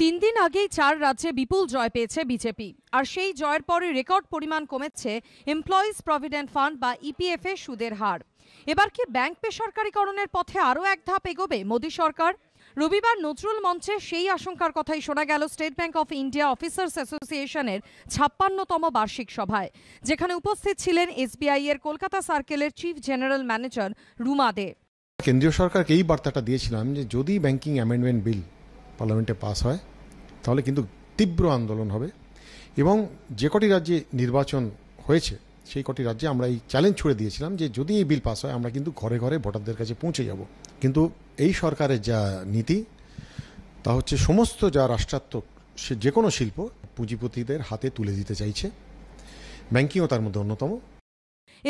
তিন দিন আগেই চার রাজ্যে বিপুল জয় পেয়েছে বিজেপি আর সেই জয়ের পরে রেকর্ড পরিমাণ কমেছে এমপ্লয়িজ প্রভিডেন্ট ফান্ড বা ইপিএফ e এর সুদের হার এবার কি ব্যাংক বেসরকারীকরণের পথে আরও এক ধাপ এগোবে মোদী সরকার রবিবার নজরুল মঞ্চে সেই আশঙ্কার কথাই শোনা গেল State Bank of India officers অ্যাসোসিয়েশনের ছাপ্পান্নতম বার্ষিক সভায় যেখানে উপস্থিত ছিলেন এসবিআই এর কলকাতা সার্কেলের chief general manager Ruma De কেন্দ্রীয় সরকারকে এই বার্তাটা দিয়েছিলাম যে যদি ব্যাংকিং অ্যামেন্ডমেন্ট বিল পার্লামেন্টে পাস হয় তাহলে কিন্তু তীব্র আন্দোলন হবে এবং যে কটি রাজ্যে নির্বাচন হয়েছে সেই কটি রাজ্যে আমরা এই চ্যালেঞ্জ ছুড়ে দিয়েছিলাম যে যদি এই বিল পাস হয় আমরা কিন্তু ঘরে ঘরে ভোটারদের কাছে পৌঁছে যাব কিন্তু এই সরকারের যা নীতি তা হচ্ছে সমস্ত যা রাষ্ট্রাত্মক সে যে কোনো শিল্প পুঁজিপতিদের হাতে তুলে দিতে চাইছে ব্যাংকিংও তার মধ্যে অন্যতম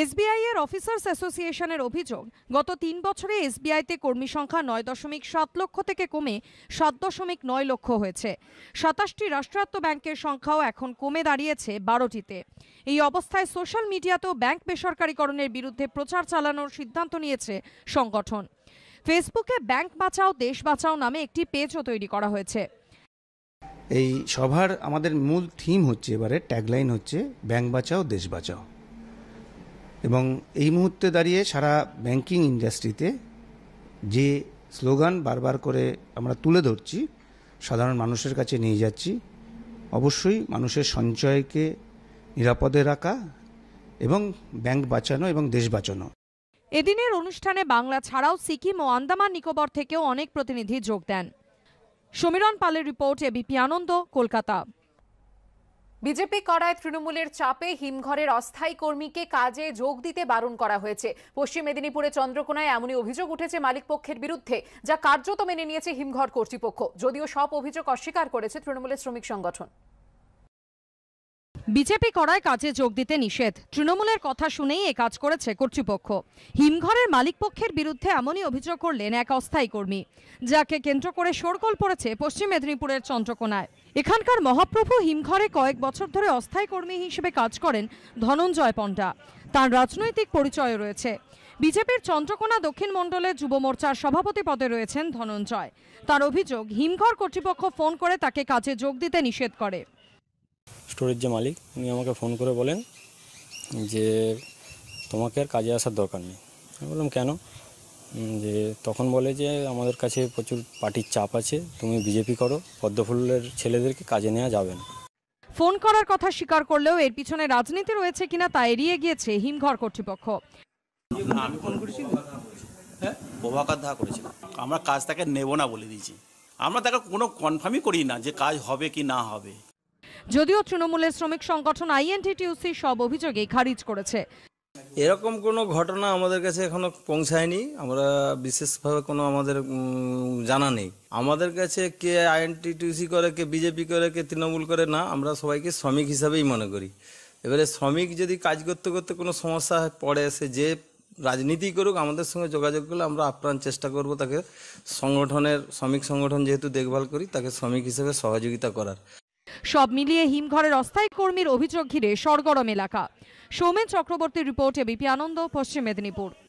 এসবিআই এর অফিসার্স অ্যাসোসিয়েশনের অভিযোগ গত তিন বছরে এসবিআইতে কর্মী সংখ্যা নয় দশমিক সাত লক্ষ থেকে কমে সাত দশমিক নয় লক্ষ হয়েছে সাতাশটি রাষ্ট্রায়ত্ত ব্যাংকের সংখ্যাও এখন কমে দাঁড়িয়েছে বারোটিতে এই অবস্থায় সোশ্যাল মিডিয়াতেও ব্যাংক বেসরকারীকরণের বিরুদ্ধে প্রচার চালানোর সিদ্ধান্ত নিয়েছে সংগঠন ফেসবুকে ব্যাংক বাঁচাও দেশ বাঁচাও নামে একটি পেজও তৈরি করা হয়েছে এই সভার আমাদের মূল থিম হচ্ছে এবারে ট্যাগলাইন হচ্ছে ব্যাংক বাঁচাও দেশ বাঁচাও এবং এই মুহূর্তে দাঁড়িয়ে সারা ব্যাংকিং ইন্ডাস্ট্রিতে যে স্লোগান বারবার করে আমরা তুলে ধরছি সাধারণ মানুষের কাছে নিয়ে যাচ্ছি অবশ্যই মানুষের সঞ্চয়কে নিরাপদে রাখা এবং ব্যাংক বাঁচানো এবং দেশ বাঁচানো এদিনের অনুষ্ঠানে বাংলা ছাড়াও সিকিম ও আন্দামান নিকোবর থেকেও অনেক প্রতিনিধি যোগ দেন সমীরণ পালের report ABP Ananda Kolkata BJP করায় তৃণমূলের চাপে হিমঘরের অস্থায়ী কর্মীকে কাজে যোগ দিতে বারণ করা হয়েছে পশ্চিম মেদিনীপুরে চন্দ্রকোনায় এমনই অভিযোগ উঠেছে মালিকপক্ষের বিরুদ্ধে যা কার্যত মেনে নিয়েছে হিমঘর কর্তৃপক্ষ যদিও সব অভিযোগ অস্বীকার করেছে তৃণমূলের শ্রমিক সংগঠন বিজেপি করায় কাজে যোগ দিতে নিষেধ তৃণমূলের কথা শুনেই এ কাজ করেছে কর্তৃপক্ষ হিমঘরের মালিকপক্ষের বিরুদ্ধে এমনই অভিযোগ করলেন এক অস্থায়ী কর্মী যাকে কেন্দ্র করে শোরগোল পড়েছে পশ্চিম মেদিনীপুরের চন্দ্রকোনায় এখানকার মহাপ্রভু হিমঘরে কয়েক বছর ধরে অস্থায়ী কর্মী হিসেবে কাজ করেন ধনঞ্জয় পণ্ডা তার রাজনৈতিক পরিচয় রয়েছে বিজেপির চন্দ্রকোনা দক্ষিণ মণ্ডলে যুব মোর্চার সভাপতি পদে রয়েছেন ধনঞ্জয় তার অভিযোগ হিমঘর কর্তৃপক্ষ ফোন করে তাকে কাজে যোগ দিতে নিষেধ করে স্টোরের যে মালিক উনি আমাকে ফোন করে বলেন যে তোমাকে আর কাজে আসার দরকার নেই আমি বললাম কেন যে তখন বলে যে আমাদের কাছে প্রচুর পার্টির চাপ আছে তুমি বিজেপি করো পদ্মফুলের ছেলেদেরকে কাজে নেওয়া যাবে না ফোন করার কথা স্বীকার করলেও এর পিছনে রাজনীতি রয়েছে কিনা তা এড়িয়ে গিয়েছে হিমঘর কর্তৃপক্ষ আমি ফোন করেছি হ্যাঁ প্রভাকার ধা করেছিলাম আমরা কাজ তাকে নেব না বলে দিয়েছি আমরা তাকে কোনো কনফার্মই করি না যে কাজ হবে কি না হবে যদিও তৃণমূলের শ্রমিক সংগঠন আইএনটিটিউসি সব অভিযোগে খারিজ করেছে এরকম কোনো ঘটনা আমাদের কাছে এখনো পৌঁছায়নি আমরা বিশেষভাবে কোনো আমাদের জানা নেই আমাদের কাছে কে আইএনটিটিউসি করে কে বিজেপি করে কে তৃণমূল করে না আমরা সবাইকে শ্রমিক হিসাবেই মনে করি এবারে শ্রমিক যদি কাজ করতে করতে কোনো সমস্যা পড়ে সে যে রাজনীতি করুক আমাদের সঙ্গে যোগাযোগ করলে আমরা আপ্রাণ চেষ্টা করব তাকে সংগঠনের শ্রমিক সংগঠন যেহেতু দেখভাল করি তাকে শ্রমিক হিসেবে সহযোগিতা করার সব মিলিয়ে হিমঘরের অস্থায়ী কর্মীর অভিযোগ ঘিরে সরগরম এলাকা সৌমেন চক্রবর্তীর রিপোর্টে বিপি আনন্দ পশ্চিম মেদিনীপুর